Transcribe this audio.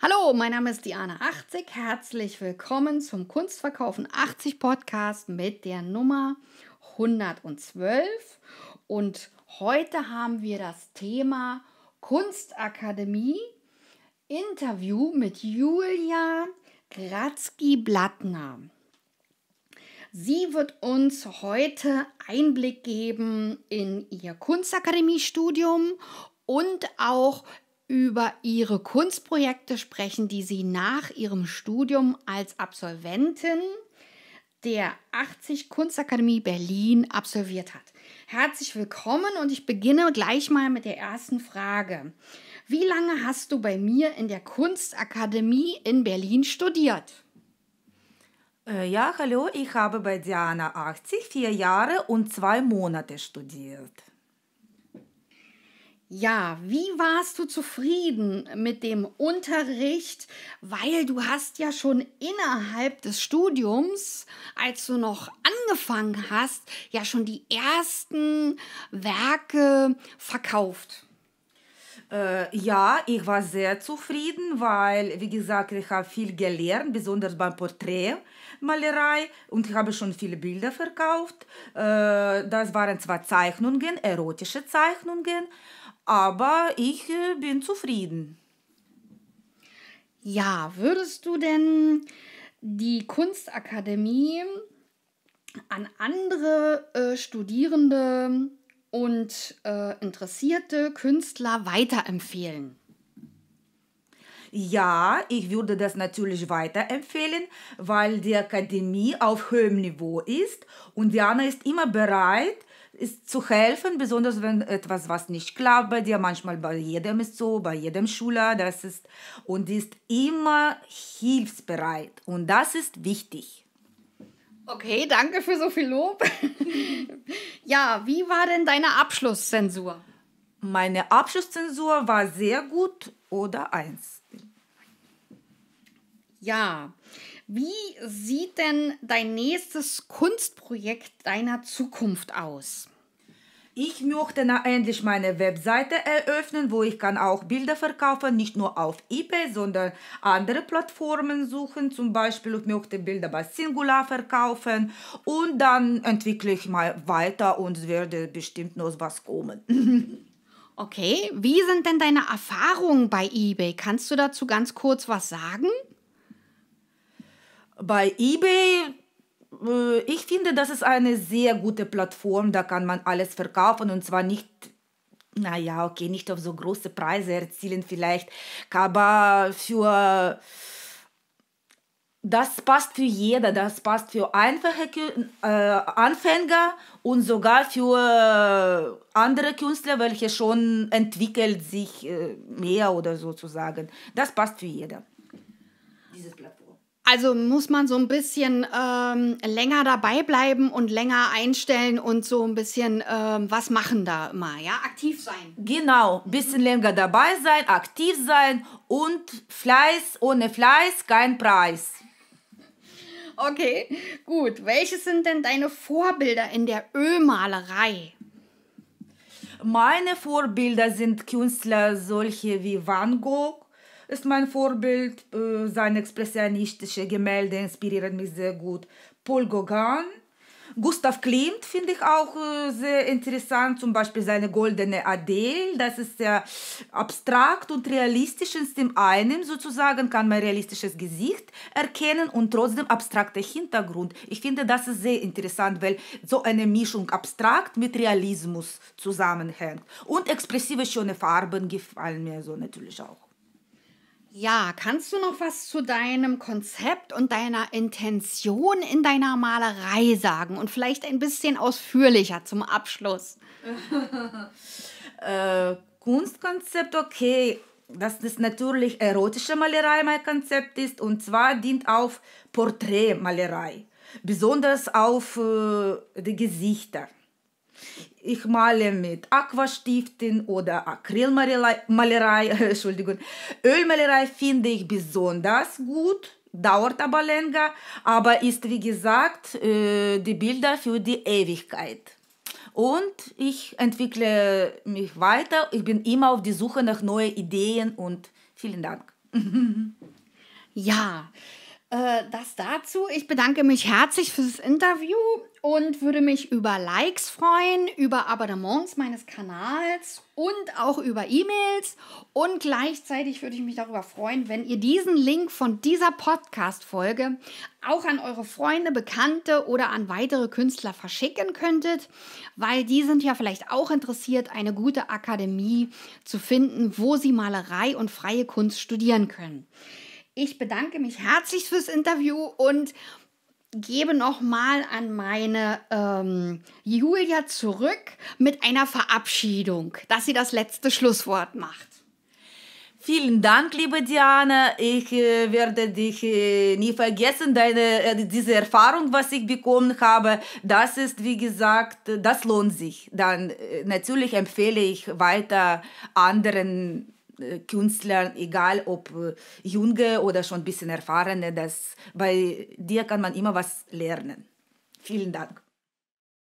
Hallo, mein Name ist Diana80. Herzlich willkommen zum Kunstverkaufen 80 Podcast mit der Nummer 112. Und heute haben wir das Thema Kunstakademie Interview mit Julia Gratzky-Blattner. Sie wird uns heute Einblick geben in ihr Kunstakademiestudium und auch über ihre Kunstprojekte sprechen, die sie nach ihrem Studium als Absolventin der 80 Kunstakademie Berlin absolviert hat. Herzlich willkommen und ich beginne gleich mal mit der ersten Frage. Wie lange hast du bei mir in der Kunstakademie in Berlin studiert? Äh, ja, hallo, ich habe bei Diana 80 vier Jahre und zwei Monate studiert. Ja, wie warst du zufrieden mit dem Unterricht? Weil du hast ja schon innerhalb des Studiums, als du noch angefangen hast, ja schon die ersten Werke verkauft. Äh, ja, ich war sehr zufrieden, weil, wie gesagt, ich habe viel gelernt, besonders beim Porträtmalerei und ich habe schon viele Bilder verkauft. Äh, das waren zwar Zeichnungen, erotische Zeichnungen aber ich äh, bin zufrieden. Ja, würdest du denn die Kunstakademie an andere äh, Studierende und äh, interessierte Künstler weiterempfehlen? Ja, ich würde das natürlich weiterempfehlen, weil die Akademie auf höherem Niveau ist und Diana ist immer bereit, ist zu helfen, besonders wenn etwas, was nicht klappt bei dir, manchmal bei jedem ist so, bei jedem Schüler, das ist, und ist immer hilfsbereit und das ist wichtig. Okay, danke für so viel Lob. ja, wie war denn deine Abschlusszensur? Meine Abschlusszensur war sehr gut oder eins. Ja, wie sieht denn dein nächstes Kunstprojekt deiner Zukunft aus? Ich möchte endlich meine Webseite eröffnen, wo ich kann auch Bilder verkaufen, nicht nur auf eBay, sondern andere Plattformen suchen. Zum Beispiel ich möchte Bilder bei Singular verkaufen und dann entwickle ich mal weiter und es werde bestimmt noch was kommen. okay, wie sind denn deine Erfahrungen bei eBay? Kannst du dazu ganz kurz was sagen? bei eBay äh, ich finde, das ist eine sehr gute Plattform, da kann man alles verkaufen und zwar nicht, naja, okay, nicht auf so große Preise erzielen vielleicht, aber für, das passt für jeder, das passt für einfache äh, Anfänger und sogar für andere Künstler, welche schon entwickelt sich äh, mehr oder sozusagen. Das passt für jeder, diese Plattform. Also muss man so ein bisschen ähm, länger dabei bleiben und länger einstellen und so ein bisschen ähm, was machen da immer, ja? Aktiv sein. Genau, bisschen länger dabei sein, aktiv sein und Fleiß, ohne Fleiß kein Preis. Okay, gut. Welches sind denn deine Vorbilder in der Ölmalerei? Meine Vorbilder sind Künstler solche wie Van Gogh, ist mein Vorbild. Äh, seine expressionistischen Gemälde inspirieren mich sehr gut. Paul Gauguin, Gustav Klimt finde ich auch äh, sehr interessant, zum Beispiel seine goldene Adele. Das ist sehr abstrakt und realistisch in einem sozusagen, kann man realistisches Gesicht erkennen und trotzdem abstrakter Hintergrund. Ich finde, das ist sehr interessant, weil so eine Mischung abstrakt mit Realismus zusammenhängt. Und expressive schöne Farben gefallen mir so natürlich auch. Ja, kannst du noch was zu deinem Konzept und deiner Intention in deiner Malerei sagen und vielleicht ein bisschen ausführlicher zum Abschluss? äh, Kunstkonzept, okay, dass das natürlich erotische Malerei mein Konzept ist und zwar dient auf Porträtmalerei, besonders auf äh, die Gesichter. Ich male mit Aquastiften oder Acrylmalerei, Entschuldigung. Ölmalerei finde ich besonders gut, dauert aber länger, aber ist wie gesagt die Bilder für die Ewigkeit. Und ich entwickle mich weiter. Ich bin immer auf die Suche nach neuen Ideen und vielen Dank. ja. Äh, das dazu. Ich bedanke mich herzlich fürs Interview und würde mich über Likes freuen, über Abonnements meines Kanals und auch über E-Mails. Und gleichzeitig würde ich mich darüber freuen, wenn ihr diesen Link von dieser Podcast-Folge auch an eure Freunde, Bekannte oder an weitere Künstler verschicken könntet, weil die sind ja vielleicht auch interessiert, eine gute Akademie zu finden, wo sie Malerei und freie Kunst studieren können. Ich bedanke mich herzlich fürs Interview und gebe nochmal an meine ähm, Julia zurück mit einer Verabschiedung, dass sie das letzte Schlusswort macht. Vielen Dank, liebe Diana. Ich äh, werde dich äh, nie vergessen. Deine, äh, diese Erfahrung, was ich bekommen habe, das ist, wie gesagt, das lohnt sich. Dann äh, natürlich empfehle ich weiter anderen äh, Künstlern, egal ob äh, junge oder schon ein bisschen erfahrene, dass bei dir kann man immer was lernen. Vielen Dank.